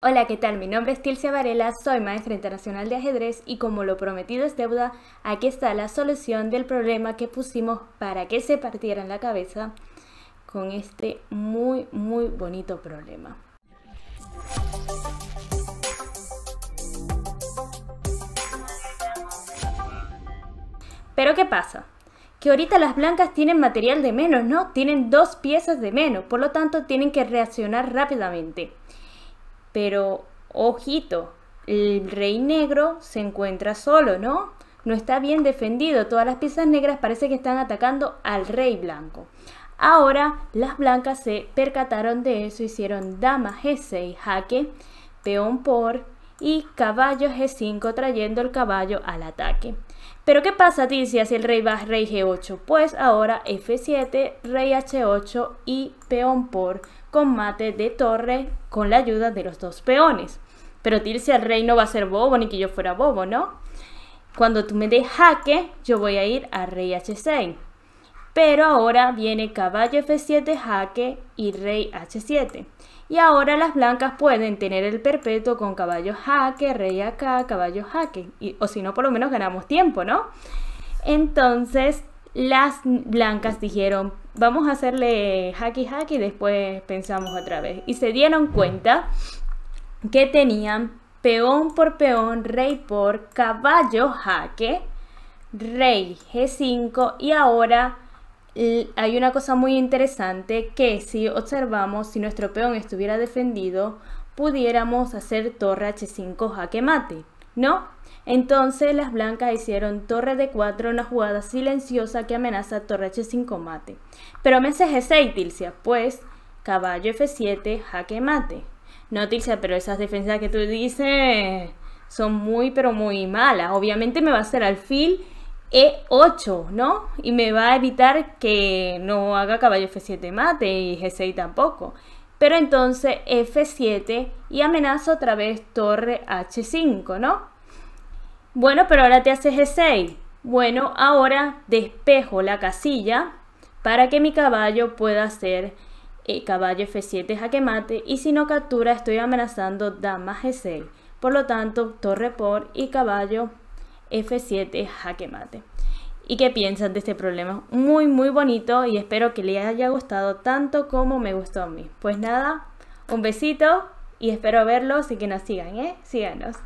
Hola, ¿qué tal? Mi nombre es Tilcia Varela, soy maestra internacional de ajedrez y como lo prometido es deuda, aquí está la solución del problema que pusimos para que se partieran la cabeza con este muy, muy bonito problema. Pero ¿qué pasa? que ahorita las blancas tienen material de menos, ¿no? Tienen dos piezas de menos, por lo tanto tienen que reaccionar rápidamente. Pero, ojito, el rey negro se encuentra solo, ¿no? No está bien defendido. Todas las piezas negras parece que están atacando al rey blanco. Ahora las blancas se percataron de eso, hicieron dama g6 jaque, peón por y caballo g5 trayendo el caballo al ataque. Pero ¿qué pasa, Tizi, si el rey va a rey G8? Pues ahora F7, rey H8 y peón por combate de torre con la ayuda de los dos peones. Pero Tircia, el rey no va a ser bobo, ni que yo fuera bobo, ¿no? Cuando tú me des jaque, yo voy a ir a rey H6. Pero ahora viene caballo f7, jaque y rey h7. Y ahora las blancas pueden tener el perpetuo con caballo jaque, rey acá, caballo jaque. o si no, por lo menos ganamos tiempo, ¿no? Entonces las blancas dijeron, vamos a hacerle jaque jaque y después pensamos otra vez. Y se dieron cuenta que tenían peón por peón, rey por caballo jaque, rey g5 y ahora hay una cosa muy interesante que si observamos, si nuestro peón estuviera defendido, pudiéramos hacer torre h5 jaque mate, ¿no? Entonces las blancas hicieron torre d4, una jugada silenciosa que amenaza torre h5 mate. Pero me g6, Tilcia, pues caballo f7, jaque mate. No, Tilcia, pero esas defensas que tú dices son muy pero muy malas. Obviamente me va a hacer alfil e8, ¿no? Y me va a evitar que no haga caballo F7 mate y G6 tampoco. Pero entonces F7 y amenazo otra vez torre H5, ¿no? Bueno, pero ahora te hace G6. Bueno, ahora despejo la casilla para que mi caballo pueda hacer eh, caballo F7 jaque mate y si no captura estoy amenazando dama G6. Por lo tanto, torre por y caballo F7 jaque mate. ¿Y qué piensan de este problema? Muy muy bonito y espero que les haya gustado tanto como me gustó a mí. Pues nada, un besito y espero verlos y que nos sigan, ¿eh? Síganos.